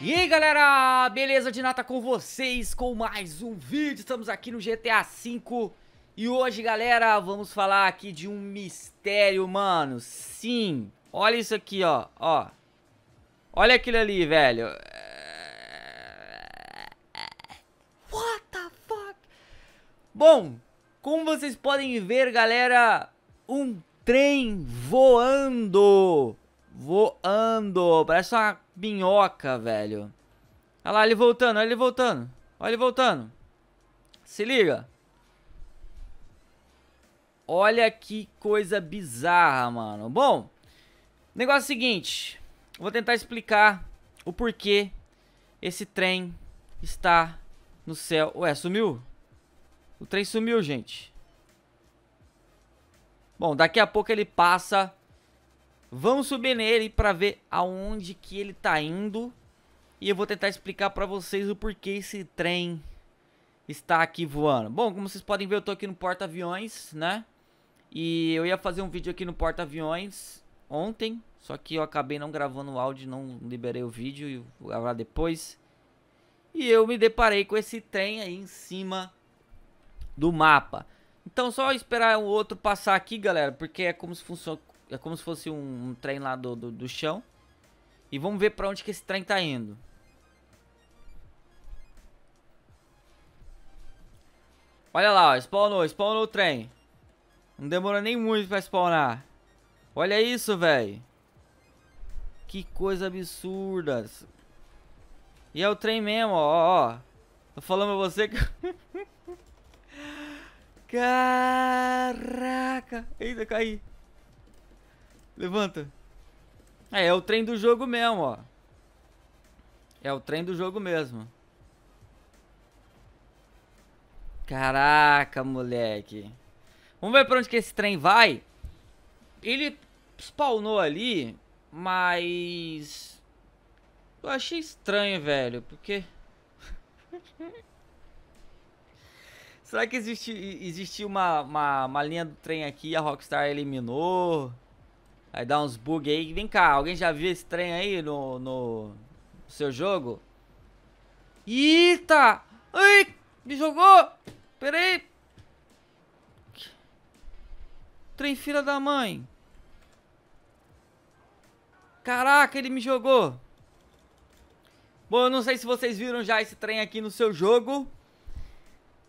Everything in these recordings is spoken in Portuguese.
E aí galera, beleza de nata com vocês com mais um vídeo, estamos aqui no GTA V E hoje galera, vamos falar aqui de um mistério mano, sim Olha isso aqui ó, ó Olha aquilo ali velho What the fuck Bom, como vocês podem ver galera, um trem voando Voando. Parece uma minhoca, velho. Olha lá, ele voltando, olha ele voltando. Olha ele voltando. Se liga. Olha que coisa bizarra, mano. Bom, negócio é o seguinte. Vou tentar explicar o porquê esse trem está no céu. Ué, sumiu? O trem sumiu, gente. Bom, daqui a pouco ele passa Vamos subir nele para ver aonde que ele tá indo. E eu vou tentar explicar para vocês o porquê esse trem está aqui voando. Bom, como vocês podem ver, eu tô aqui no porta-aviões, né? E eu ia fazer um vídeo aqui no porta-aviões ontem, só que eu acabei não gravando o áudio, não liberei o vídeo e vou gravar depois. E eu me deparei com esse trem aí em cima do mapa. Então só esperar o outro passar aqui, galera, porque é como se funciona é como se fosse um, um trem lá do, do, do, chão. E vamos ver para onde que esse trem tá indo. Olha lá, ó, spawnou, spawnou o trem. Não demora nem muito pra spawnar. Olha isso, velho. Que coisa absurda. E é o trem mesmo, ó, ó. Tô falando pra você que... Caraca. Eita, caí. Levanta. É, é o trem do jogo mesmo, ó. É o trem do jogo mesmo. Caraca, moleque. Vamos ver pra onde que esse trem vai. Ele spawnou ali, mas... Eu achei estranho, velho, porque... Será que existe, existe uma, uma, uma linha do trem aqui a Rockstar eliminou? Aí dá uns bug aí. Vem cá, alguém já viu esse trem aí no, no seu jogo? Eita! Ai, me jogou! Peraí! Trem filha da mãe! Caraca, ele me jogou! Bom, eu não sei se vocês viram já esse trem aqui no seu jogo.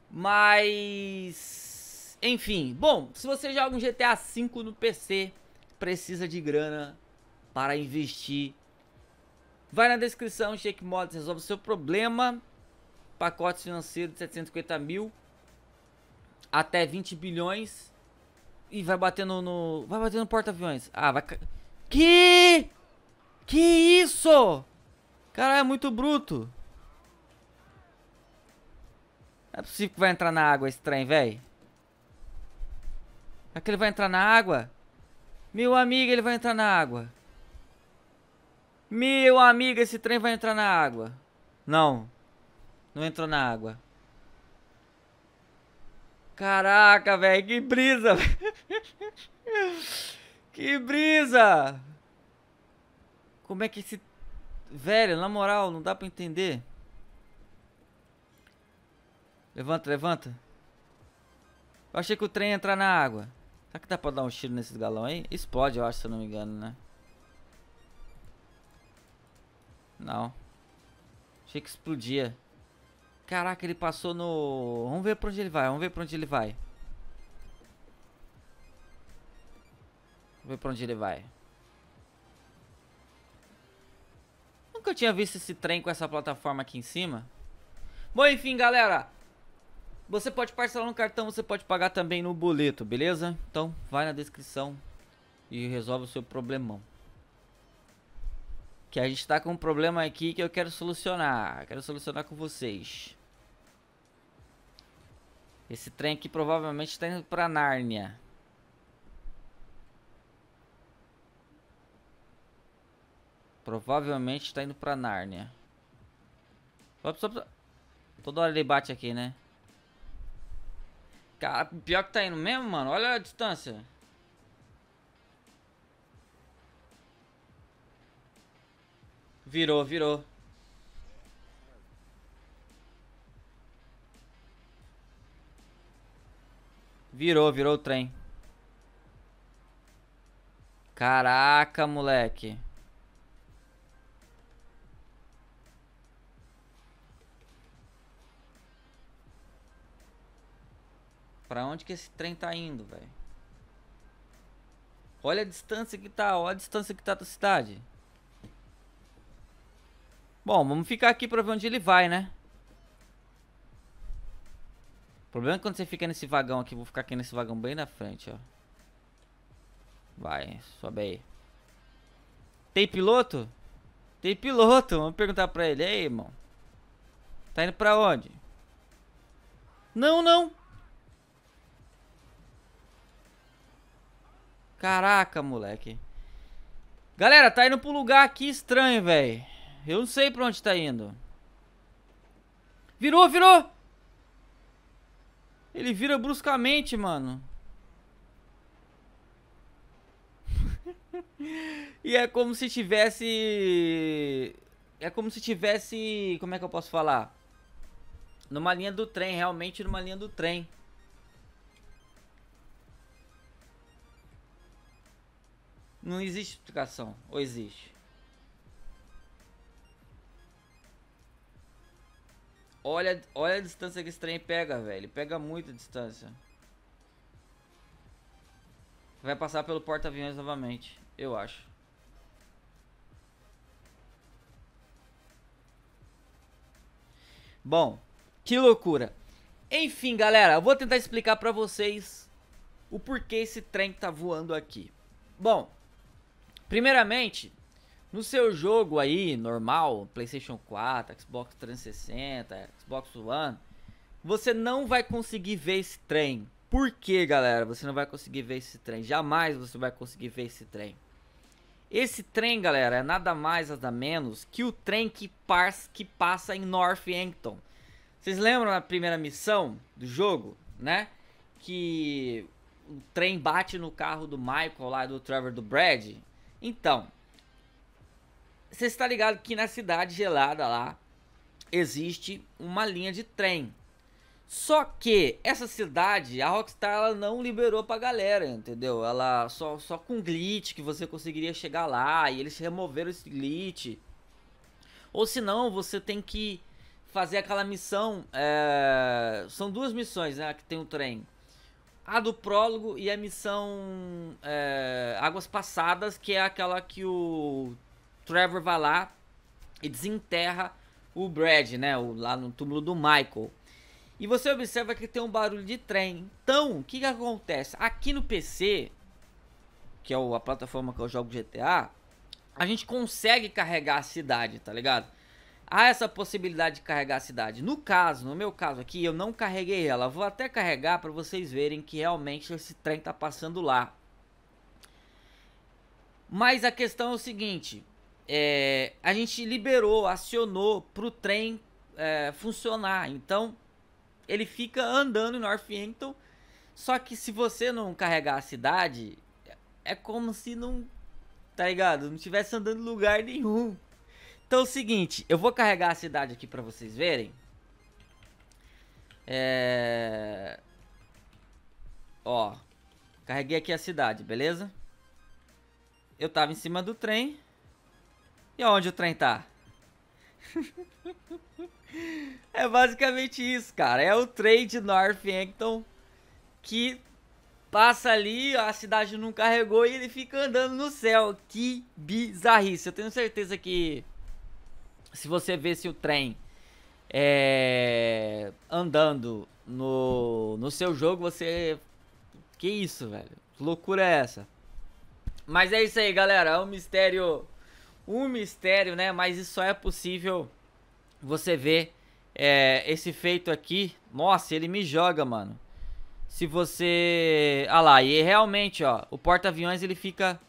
Mas... Enfim. Bom, se você joga um GTA V no PC precisa de grana para investir, vai na descrição, Shake Mods resolve o seu problema. Pacote financeiro de 750 mil até 20 bilhões. E vai batendo no. Vai batendo no porta-aviões. Ah, vai. Que? Que isso? Cara, é muito bruto. Não é possível que vai entrar na água esse trem, velho. É que ele vai entrar na água? Meu amigo, ele vai entrar na água. Meu amigo, esse trem vai entrar na água. Não. Não entrou na água. Caraca, velho, que brisa. que brisa. Como é que esse... Velho, na moral, não dá pra entender. Levanta, levanta. Eu achei que o trem ia entrar na água. Será que dá pra dar um tiro nesses galão aí? Explode, eu acho, se eu não me engano, né? Não. Achei que explodia. Caraca, ele passou no... Vamos ver pra onde ele vai, vamos ver pra onde ele vai. Vamos ver pra onde ele vai. Nunca tinha visto esse trem com essa plataforma aqui em cima. Bom, enfim, galera. Você pode parcelar no cartão, você pode pagar também no boleto, beleza? Então vai na descrição e resolve o seu problemão. Que a gente tá com um problema aqui que eu quero solucionar. Quero solucionar com vocês. Esse trem aqui provavelmente tá indo pra Nárnia. Provavelmente tá indo pra Nárnia. Só, só, toda hora ele bate aqui, né? Cara, pior que tá indo mesmo, mano. Olha a distância. Virou, virou. Virou, virou o trem. Caraca, moleque. Pra onde que esse trem tá indo, velho? Olha a distância que tá, olha a distância que tá da cidade. Bom, vamos ficar aqui pra ver onde ele vai, né? O problema é quando você fica nesse vagão aqui, vou ficar aqui nesse vagão bem na frente, ó. Vai, sobe aí. Tem piloto? Tem piloto, vamos perguntar pra ele. E aí, irmão? Tá indo pra onde? Não, não. Caraca, moleque. Galera, tá indo pro lugar aqui estranho, velho. Eu não sei pra onde tá indo. Virou, virou! Ele vira bruscamente, mano. e é como se tivesse... É como se tivesse... Como é que eu posso falar? Numa linha do trem, realmente numa linha do trem. Não existe explicação, ou existe? Olha, olha a distância que esse trem pega, velho. Pega muita distância. Vai passar pelo porta-aviões novamente, eu acho. Bom, que loucura. Enfim, galera, eu vou tentar explicar pra vocês o porquê esse trem tá voando aqui. Bom, Primeiramente, no seu jogo aí, normal, PlayStation 4, Xbox 360, Xbox One, você não vai conseguir ver esse trem. Por que, galera? Você não vai conseguir ver esse trem. Jamais você vai conseguir ver esse trem. Esse trem, galera, é nada mais nada menos que o trem que, pars, que passa em Northampton. Vocês lembram na primeira missão do jogo, né? Que o trem bate no carro do Michael lá do Trevor do Brad então, você está ligado que na cidade gelada lá existe uma linha de trem. Só que essa cidade, a Rockstar ela não liberou pra galera, entendeu? Ela só só com glitch que você conseguiria chegar lá e eles removeram esse glitch. Ou senão você tem que fazer aquela missão. É... São duas missões, né? Que tem o um trem a do prólogo e a missão é, Águas Passadas, que é aquela que o Trevor vai lá e desenterra o Brad, né? O, lá no túmulo do Michael. E você observa que tem um barulho de trem. Então, o que, que acontece? Aqui no PC, que é a plataforma que eu jogo GTA, a gente consegue carregar a cidade, tá ligado? há essa possibilidade de carregar a cidade. No caso, no meu caso aqui, eu não carreguei ela. Vou até carregar para vocês verem que realmente esse trem está passando lá. Mas a questão é o seguinte, é, a gente liberou, acionou para o trem é, funcionar. Então, ele fica andando em Northampton, só que se você não carregar a cidade, é como se não, tá ligado? Não estivesse andando em lugar nenhum. Então é o seguinte, eu vou carregar a cidade aqui pra vocês verem. É... Ó, carreguei aqui a cidade, beleza? Eu tava em cima do trem. E onde o trem tá? é basicamente isso, cara. É o trem de Northampton que passa ali, a cidade não carregou e ele fica andando no céu. Que bizarrice. Eu tenho certeza que se você se o trem é, andando no, no seu jogo, você. Que isso, velho? Que loucura é essa? Mas é isso aí, galera. É um mistério. Um mistério, né? Mas isso só é possível você ver é, esse feito aqui. Nossa, ele me joga, mano. Se você... Ah lá, e realmente, ó. O porta-aviões, ele fica...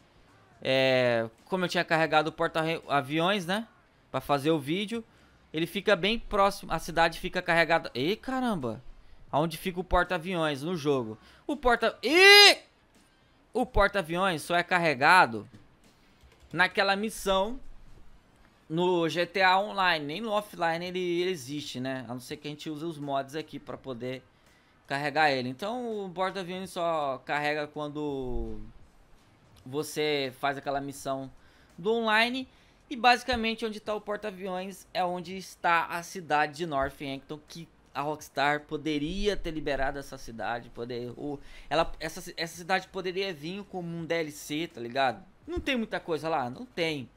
É... Como eu tinha carregado o porta-aviões, né? para fazer o vídeo. Ele fica bem próximo, a cidade fica carregada. Ei, caramba! Aonde fica o porta-aviões no jogo? O porta. E o porta-aviões só é carregado naquela missão no GTA Online, nem no offline ele existe, né? A não ser que a gente use os mods aqui para poder carregar ele. Então o porta-aviões só carrega quando você faz aquela missão do online. E basicamente onde está o porta-aviões é onde está a cidade de Northampton, que a Rockstar poderia ter liberado essa cidade, poder, ou ela, essa, essa cidade poderia vir como um DLC, tá ligado? Não tem muita coisa lá, não tem.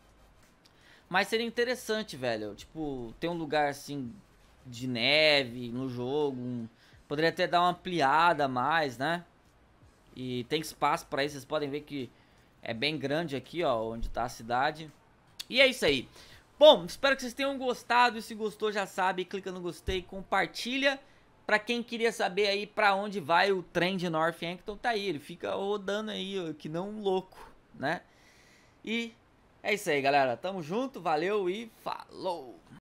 Mas seria interessante, velho, tipo, ter um lugar assim de neve no jogo, um, poderia até dar uma ampliada mais, né? E tem espaço para isso, vocês podem ver que é bem grande aqui, ó, onde tá a cidade. E é isso aí. Bom, espero que vocês tenham gostado. E se gostou, já sabe, clica no gostei, compartilha. Pra quem queria saber aí pra onde vai o trem de Northampton, tá aí. Ele fica rodando aí, que não um louco, né? E é isso aí, galera. Tamo junto, valeu e falou!